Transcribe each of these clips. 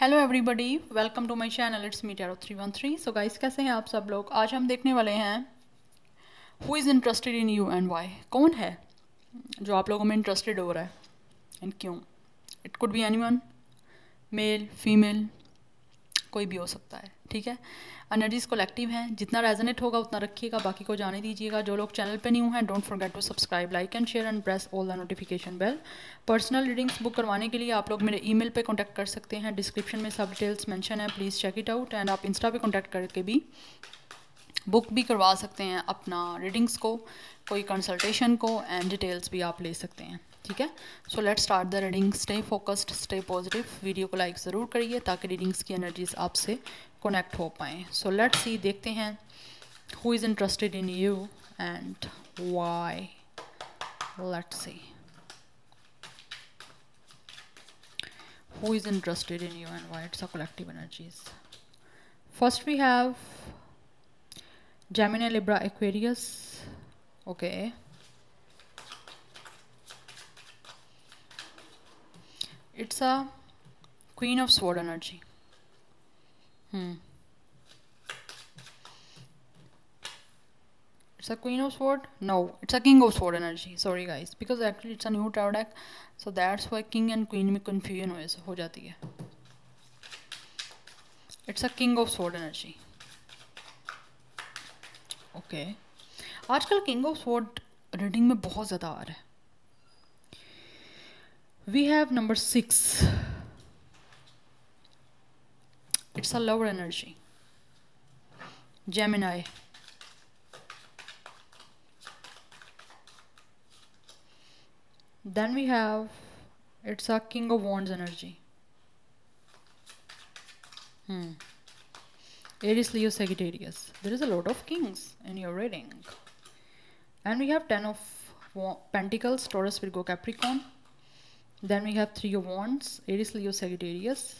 Hello everybody welcome to my channel it's tarot three one three so guys कैसे हैं आप सब लोग आज हम देखने वाले हैं who is interested in you and why कौन है जो आप लोगों में इंटरेस्टेड हो रहा है एंड क्यों it could be anyone male female कोई भी हो सकता है ठीक है एनर्जीज कलेक्टिव हैं जितना रेजोनेट होगा उतना रखिएगा बाकी को जाने दीजिएगा जो लोग चैनल पे न्यू हैं don't forget to subscribe like and share and press all the notification bell personal readings book करवाने के लिए आप लोग मेरे ईमेल पे कांटेक्ट कर सकते हैं डिस्क्रिप्शन में सब डिटेल्स मैंशन है please check it out and आप इंस्टा पे कॉन्टैक्ट करके भी बुक भी करवा सकते हैं अपना रीडिंग्स को कोई कंसल्टेशन को एंड डिटेल्स भी आप ले सकते हैं ठीक है so let start the reading stay focused stay positive video को लाइक ज़रूर करिए ताकि रीडिंग्स की एनर्जीज आपसे कनेक्ट हो पाएँ सो लेट सी देखते हैं who is interested in you and why let see who is interested in you and why it's a collective energies first we have gemini libra aquarius okay it's a queen of sword energy it's a queen of sword no it's a king of sword energy sorry guys because actually it's a new deck so that's why king and queen में confusion हो जाती है it's a king of sword energy okay आजकल king of sword reading में बहुत ज़्यादा आ रहा है we have number 6 it's a lower energy Gemini then we have it's a king of wands energy hmm Aries Leo Sagittarius there is a lot of kings in your reading and we have 10 of pentacles Taurus Virgo Capricorn Then we have Three of Wands, Aries, Leo, Sagittarius.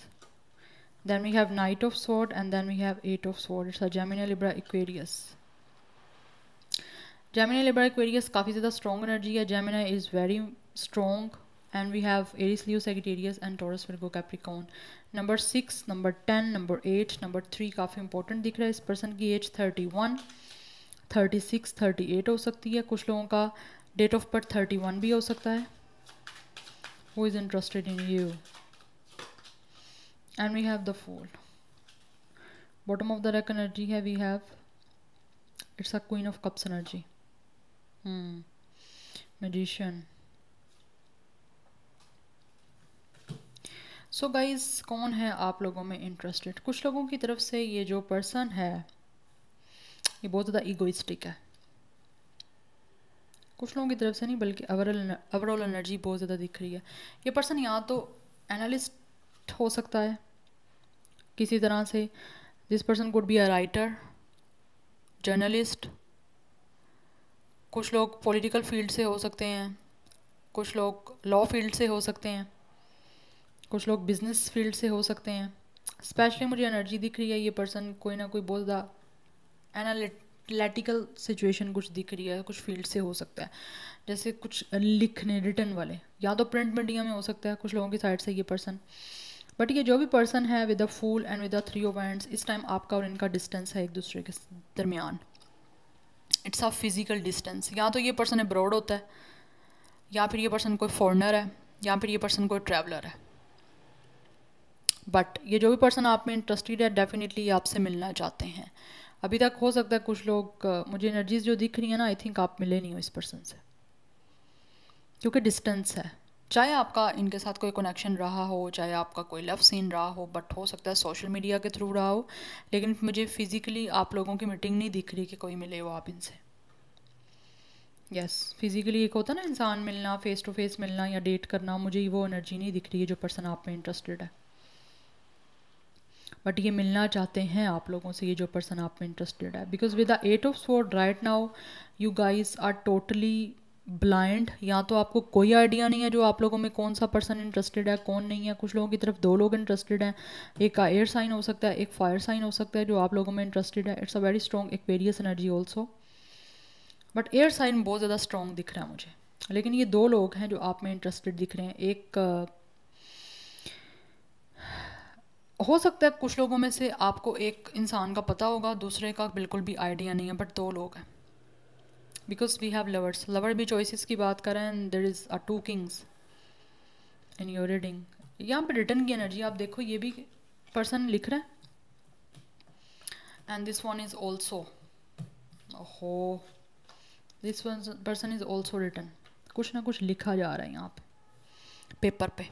Then we have Knight of Sword and then we have Eight of Sword. It's a Gemini, Libra, Aquarius. Gemini, Libra, Aquarius काफ़ी ज़्यादा strong energy है. Gemini is very strong and we have Aries, Leo, Sagittarius and Taurus, Virgo, Capricorn. Number 6 number 10 number 8 number 3 काफ़ी important दिख रहा है इस person की as 31 36 38 six thirty eight हो सकती है कुछ लोगों का date of birth thirty one भी हो सकता है who is interested in you and we have the fool bottom of the deck energy here we have it's a queen of cups energy hmm magician so so guys कौन है आप लोगों में interested कुछ लोगों की तरफ से ये जो पर्सन है ये बहुत ज़्यादा ईगोइस्टिक है कुछ लोगों की तरफ से नहीं बल्कि ओवरऑल ओवरऑल एनर्जी बहुत ज़्यादा दिख रही है ये पर्सन या तो एनालिस्ट हो सकता है किसी तरह से this person could be a writer journalist कुछ लोग पॉलिटिकल फील्ड से हो सकते हैं कुछ लोग लॉ फील्ड से हो सकते हैं कुछ लोग बिजनेस फील्ड से हो सकते हैं स्पेशली मुझे एनर्जी दिख रही है ये पर्सन कोई ना कोई बहुत ज़्यादा एनालिट लैटिकल सिचुएशन कुछ दिख रही है कुछ फील्ड से हो सकता है जैसे कुछ लिखने रिटर्न वाले या तो प्रिंट मीडिया में हो सकता है कुछ लोगों की साइड से ये पर्सन बट ये जो भी पर्सन है with a fool and with a three of hands इस टाइम आपका और इनका डिस्टेंस है एक दूसरे के दरमियान इट्स अ फिज़िकल डिस्टेंस या तो ये पर्सन अब्रॉड होता है या फिर ये पर्सन कोई फॉरनर है या फिर ये पर्सन कोई ट्रैवलर है बट ये जो भी पर्सन आप में इंटरेस्टेड है डेफिनेटली आपसे मिलना चाहते हैं अभी तक हो सकता है कुछ लोग मुझे एनर्जीज जो दिख रही है ना आई थिंक आप मिले नहीं हो इस पर्सन से क्योंकि डिस्टेंस है चाहे आपका इनके साथ कोई कनेक्शन रहा हो चाहे आपका कोई लव सीन रहा हो बट हो सकता है सोशल मीडिया के थ्रू रहा हो लेकिन मुझे फिज़िकली आप लोगों की मीटिंग नहीं दिख रही कि कोई मिले हो आप इनसे यस yes, फिज़िकली एक होता है ना इंसान मिलना फ़ेस टू फेस मिलना या डेट करना मुझे वो एनर्जी नहीं दिख रही है जो पर्सन आप में इंटरेस्टेड है बट ये मिलना चाहते हैं आप लोगों से ये जो पर्सन आप में इंटरेस्टेड है because with the eight of sword right now you guys are totally blind या तो आपको कोई आइडिया नहीं है जो आप लोगों में कौन सा पर्सन इंटरेस्टेड है कौन नहीं है कुछ लोगों की तरफ दो लोग इंटरेस्टेड हैं एक का एयर साइन हो सकता है एक फायर साइन हो सकता है जो आप लोगों में इंटरेस्टेड है it's a very strong Aquarius energy also but air sign बहुत ज़्यादा स्ट्रॉन्ग दिख रहा है मुझे लेकिन ये दो लोग हैं जो आप में इंटरेस्टेड दिख रहे हैं एक हो सकता है कुछ लोगों में से आपको एक इंसान का पता होगा दूसरे का बिल्कुल भी आइडिया नहीं है बट दो लोग हैं because we have lovers lover भी चॉइसिस की बात करें and there is a two kings in your reading यहाँ पर रिटर्न की एनर्जी आप देखो ये भी पर्सन लिख रहे हैं and this one is also हो this person is also return कुछ ना कुछ लिखा जा रहा है यहाँ पे पेपर पे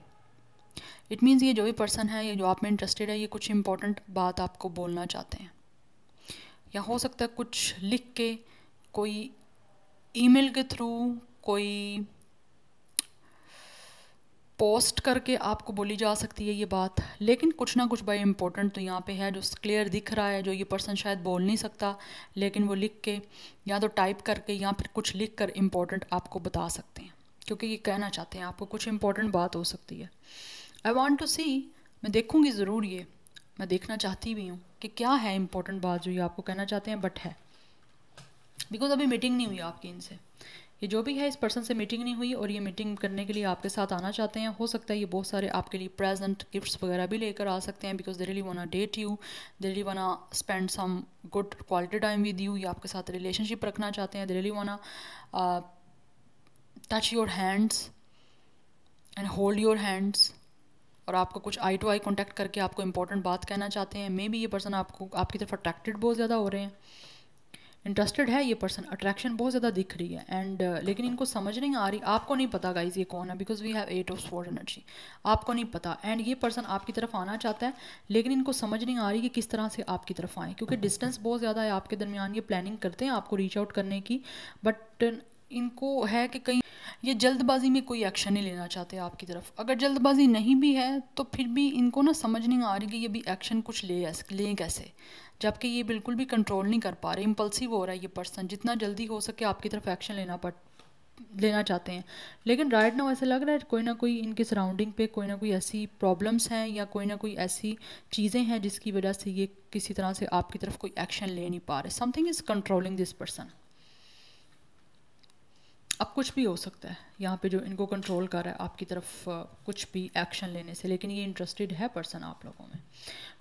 इट मीन्स ये जो भी पर्सन है ये जो आप में इंटरेस्टेड है ये कुछ इंपॉर्टेंट बात आपको बोलना चाहते हैं या हो सकता है कुछ लिख के कोई ईमेल के थ्रू कोई पोस्ट करके आपको बोली जा सकती है ये बात लेकिन कुछ ना कुछ भाई इम्पोर्टेंट तो यहाँ पे है जो क्लियर दिख रहा है जो ये पर्सन शायद बोल नहीं सकता लेकिन वो लिख के या तो टाइप करके या फिर कुछ लिख कर इम्पोर्टेंट आपको बता सकते हैं क्योंकि ये कहना चाहते हैं आपको कुछ इम्पोर्टेंट बात हो सकती है आई वॉन्ट टू सी मैं देखूँगी ज़रूर ये मैं देखना चाहती भी हूँ कि क्या है इंपॉर्टेंट बात जो ये आपको कहना चाहते हैं बट है बिकॉज अभी मीटिंग नहीं हुई आपकी इनसे ये जो भी है इस पर्सन से मीटिंग नहीं हुई और ये मीटिंग करने के लिए आपके साथ आना चाहते हैं हो सकता है ये बहुत सारे आपके लिए प्रेजेंट गिफ्ट्स वगैरह भी लेकर आ सकते हैं because they really uh date you they really uh spend some good quality time with you या आपके साथ रिलेशनशिप रखना चाहते हैं they really uh touch your hands and hold your hands और आपको कुछ आई टू आई कॉन्टैक्ट करके आपको इंपॉर्टेंट बात कहना चाहते हैं मे बी ये पर्सन आपको आपकी तरफ अट्रैक्टेड बहुत ज़्यादा हो रहे हैं इंटरेस्टेड है ये पर्सन अट्रैक्शन बहुत ज़्यादा दिख रही है एंड uh, लेकिन इनको समझ नहीं आ रही आपको नहीं पता गाइज ये कौन है because we have eight of sport energy आपको नहीं पता एंड ये पर्सन आपकी तरफ आना चाहता है लेकिन इनको समझ नहीं आ रही कि किस तरह से आपकी तरफ आएँ क्योंकि डिस्टेंस बहुत ज़्यादा है आपके दरमियान ये प्लानिंग करते हैं आपको रीच आउट करने की बट इनको है कि कहीं ये जल्दबाजी में कोई एक्शन नहीं लेना चाहते आपकी तरफ अगर जल्दबाजी नहीं भी है तो फिर भी इनको ना समझ नहीं आ रही कि ये भी एक्शन कुछ ले लें कैसे जबकि ये बिल्कुल भी कंट्रोल नहीं कर पा रहे इम्पल्सिव हो रहा है ये पर्सन जितना जल्दी हो सके आपकी तरफ एक्शन लेना पड़ लेना चाहते हैं लेकिन राइट ना ऐसा लग रहा है कोई ना कोई इनके सराउंडिंग पे कोई ना कोई ऐसी प्रॉब्लम्स हैं या कोई ना कोई ऐसी चीज़ें हैं जिसकी वजह से ये किसी तरह से आपकी तरफ कोई एक्शन ले नहीं पा रहे something is controlling this person अब कुछ भी हो सकता है यहाँ पे जो इनको कंट्रोल कर रहा है आपकी तरफ कुछ भी एक्शन लेने से लेकिन ये इंटरेस्टेड है पर्सन आप लोगों में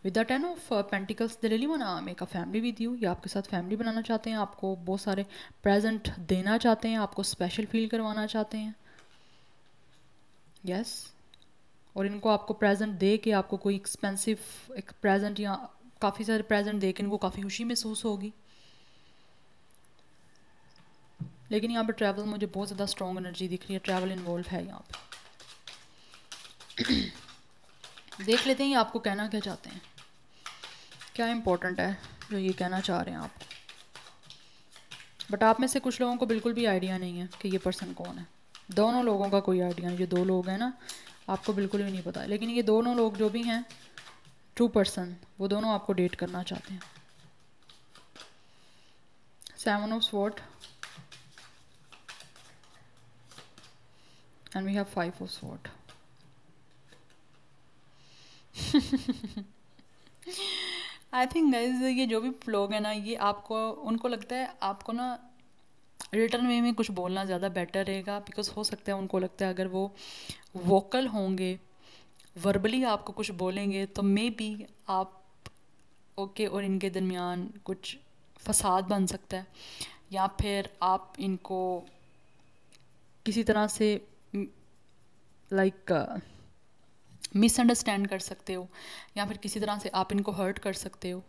with the ten of pentacles दिल्ली वन आम एक फैमिली विद यू या आपके साथ फैमिली बनाना चाहते हैं आपको बहुत सारे प्रेजेंट देना चाहते हैं आपको स्पेशल फील करवाना चाहते हैं यस yes. और इनको आपको प्रेजेंट दे के आपको कोई एक्सपेंसिव एक प्रेजेंट या काफ़ी सारे प्रेजेंट दे के इनको काफ़ी खुशी महसूस होगी लेकिन यहाँ पे ट्रैवल मुझे बहुत ज़्यादा स्ट्रॉन्ग एनर्जी दिख रही है ट्रैवल इन्वॉल्व है यहाँ पे देख लेते हैं ये आपको कहना क्या चाहते हैं क्या इम्पोर्टेंट है जो ये कहना चाह रहे हैं आप बट आप में से कुछ लोगों को बिल्कुल भी आइडिया नहीं है कि ये पर्सन कौन है दोनों लोगों का कोई आइडिया नहीं जो दो लोग हैं ना आपको बिल्कुल भी नहीं पता लेकिन ये दोनों लोग जो भी हैं टू पर्सन वो दोनों आपको डेट करना चाहते हैं seven of sword and we have five of sword I think guys ये जो भी लोग हैं ना ये आपको उनको लगता है आपको ना रिटर्न वे में कुछ बोलना ज़्यादा बेटर रहेगा बिकॉज हो सकता है उनको लगता है अगर वो वोकल होंगे वर्बली आपको कुछ बोलेंगे तो मे बी आप ओके okay, और इनके दरमियान कुछ फसाद बन सकता है या फिर आप इनको किसी तरह से लाइक मिसअंडरस्टैंड uh, कर सकते हो या फिर किसी तरह से आप इनको हर्ट कर सकते हो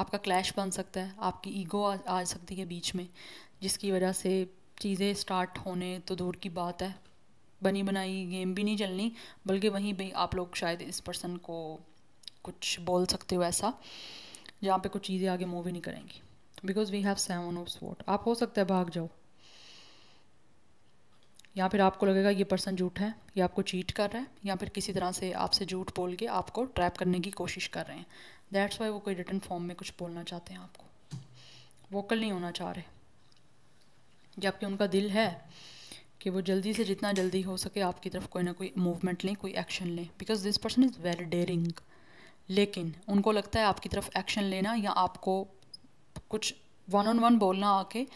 आपका क्लैश बन सकता है आपकी ईगो आ, आ सकती है बीच में जिसकी वजह से चीज़ें स्टार्ट होने तो दूर की बात है बनी बनाई गेम भी नहीं चलनी बल्कि वहीं भी आप लोग शायद इस पर्सन को कुछ बोल सकते हो ऐसा जहाँ पे कुछ चीज़ें आगे मूव ही नहीं करेंगी because we have seven of वोट आप हो सकता है भाग जाओ या फिर आपको लगेगा ये पर्सन झूठ है या आपको चीट कर रहा है या फिर किसी तरह से आपसे झूठ बोल के आपको ट्रैप करने की कोशिश कर रहे हैं दैट्स वाई वो कोई रिटर्न फॉर्म में कुछ बोलना चाहते हैं आपको वोकल नहीं होना चाह रहे जबकि उनका दिल है कि वो जल्दी से जितना जल्दी हो सके आपकी तरफ कोई ना कोई मूवमेंट लें कोई एक्शन लें because this person is very daring लेकिन उनको लगता है आपकी तरफ एक्शन लेना या आपको कुछ वन ऑन वन बोलना आके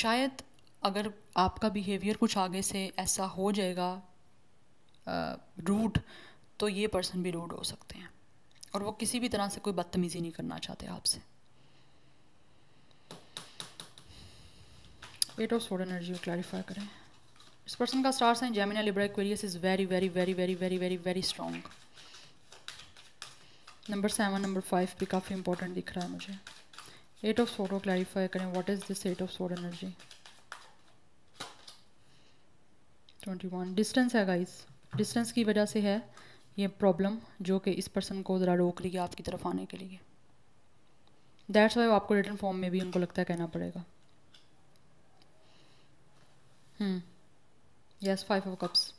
शायद अगर आपका बिहेवियर कुछ आगे से ऐसा हो जाएगा रूड तो ये पर्सन भी रूड हो सकते हैं और वो किसी भी तरह से कोई बदतमीज़ी नहीं करना चाहते आपसे वेट ऑफ सोड एनर्जी को क्लैरिफाई करें इस पर्सन का star sign Gemini Libra Aquarius is very very very very very very very strong number seven number five भी काफ़ी इंपॉर्टेंट दिख रहा है मुझे एट ऑफ सोड को क्लैरिफाई करें what is this eight of sword energy twenty one distance है गाइस डिस्टेंस की वजह से है ये प्रॉब्लम जो कि इस पर्सन को ज़रा रोक रही है आपकी तरफ आने के लिए दैट्स वाई आपको रिटर्न फॉर्म में भी उनको लगता है कहना पड़ेगा yes five of cups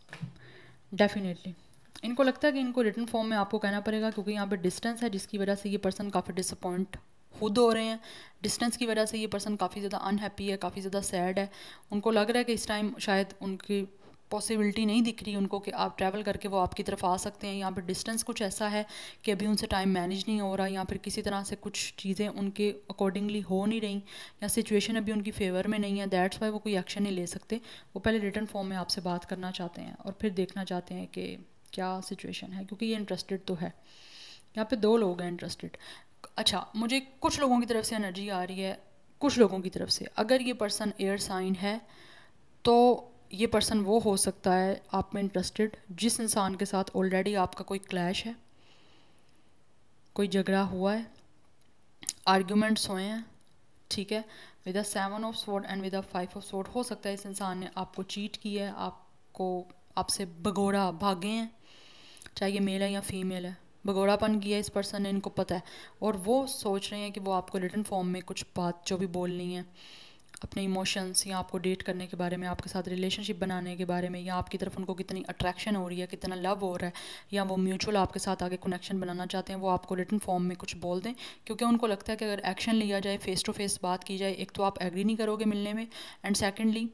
definitely इनको लगता है कि इनको रिटर्न फॉर्म में आपको कहना पड़ेगा क्योंकि यहाँ पे डिस्टेंस है जिसकी वजह से ये पर्सन काफ़ी डिसअपॉइंट खुद हो रहे हैं डिस्टेंस की वजह से ये पर्सन काफ़ी ज़्यादा अनहैप्पी है काफ़ी ज़्यादा सैड है उनको लग रहा है कि इस टाइम शायद उनकी पॉसिबिलिटी नहीं दिख रही उनको कि आप ट्रैवल करके वो आपकी तरफ आ सकते हैं यहाँ पर डिस्टेंस कुछ ऐसा है कि अभी उनसे टाइम मैनेज नहीं हो रहा या फिर किसी तरह से कुछ चीज़ें उनके अकॉर्डिंगली हो नहीं रही या सिचुएशन अभी उनकी फेवर में नहीं है दैट्स वाई वो कोई एक्शन नहीं ले सकते वो पहले रिटर्न फॉर्म में आपसे बात करना चाहते हैं और फिर देखना चाहते हैं कि क्या सिचुएशन है क्योंकि ये इंटरेस्टेड तो है यहाँ पर दो लोग हैं इंटरेस्टेड अच्छा मुझे कुछ लोगों की तरफ से एनर्जी आ रही है कुछ लोगों की तरफ से अगर ये पर्सन एयर साइन है तो ये पर्सन वो हो सकता है आप में इंटरेस्टेड जिस इंसान के साथ ऑलरेडी आपका कोई क्लैश है कोई झगड़ा हुआ है आर्ग्यूमेंट्स हुए हैं ठीक है with a seven of sword and with a five of sword हो सकता है इस इंसान ने आपको चीट किया है आपको आपसे भगोड़ा भागे हैं चाहे ये मेल है या फीमेल है भगोड़ापन किया इस पर्सन ने इनको पता है और वो सोच रहे हैं कि वो आपको रिटर्न फॉर्म में कुछ बात जो भी बोलनी है अपने इमोशंस या आपको डेट करने के बारे में आपके साथ रिलेशनशिप बनाने के बारे में या आपकी तरफ उनको कितनी अट्रैक्शन हो रही है कितना लव हो रहा है या वो म्यूचुअल आपके साथ आगे कनेक्शन बनाना चाहते हैं वो आपको रिटर्न फॉर्म में कुछ बोल दें क्योंकि उनको लगता है कि अगर एक्शन लिया जाए फ़ेस टू फेस बात की जाए एक तो आप एग्री नहीं करोगे मिलने में एंड सेकेंडली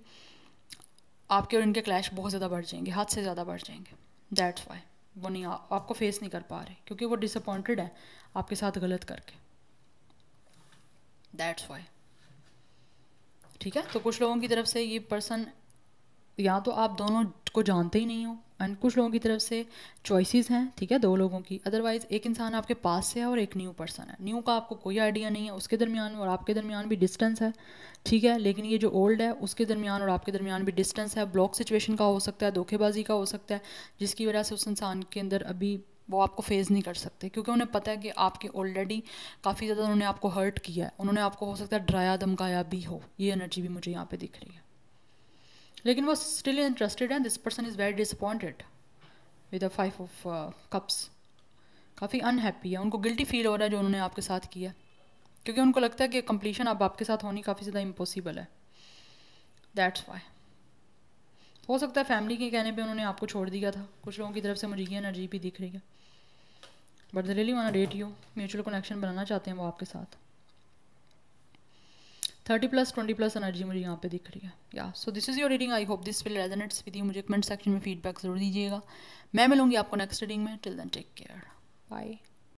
आपके और इनके क्लैश बहुत ज़्यादा बढ़ जाएंगे हद से ज़्यादा बढ़ जाएंगे दैट्स वाई वो नहीं आ, आपको फेस नहीं कर पा रहे क्योंकि वो डिसअपॉइंटेड है आपके साथ गलत करके दैट्स वाई ठीक है तो कुछ लोगों की तरफ से ये पर्सन या तो आप दोनों को जानते ही नहीं हो एंड कुछ लोगों की तरफ से चॉइसेस हैं ठीक है दो लोगों की अदरवाइज़ एक इंसान आपके पास से है और एक न्यू पर्सन है न्यू का आपको कोई आइडिया नहीं है उसके दरमियान और आपके दरमियान भी डिस्टेंस है ठीक है लेकिन ये जो ओल्ड है उसके दरमियान और आपके दरमियान भी डिस्टेंस है ब्लॉक सिचुएशन का हो सकता है धोखेबाजी का हो सकता है जिसकी वजह से उस इंसान के अंदर अभी वो आपको फेस नहीं कर सकते क्योंकि उन्हें पता है कि आपके ऑलरेडी काफ़ी ज़्यादा उन्होंने आपको हर्ट किया है उन्होंने आपको हो सकता है डराया धमकाया भी हो ये एनर्जी भी मुझे यहाँ पे दिख रही है लेकिन वो स्टिल इंटरेस्टेड है this person is very disappointed with a five of cups काफ़ी अनहैप्पी है उनको गिल्टी फील हो रहा है जो उन्होंने आपके साथ किया क्योंकि उनको लगता है कि कंप्लीशन अब आपके साथ होनी काफ़ी ज़्यादा इम्पॉसिबल है दैट्स वाई हो सकता है फैमिली के कहने पे उन्होंने आपको छोड़ दिया था कुछ लोगों की तरफ से मुझे ये एनर्जी भी दिख रही है but really one date you mutual connection बनाना चाहते हैं वो आपके साथ thirty plus twenty plus energy मुझे यहाँ पे दिख रही है या so this is your reading I hope this will resonates with you मुझे कमेंट सेक्शन में फीडबैक जरूर दीजिएगा मैं मिलूंगी आपको नेक्स्ट रीडिंग में till then take care bye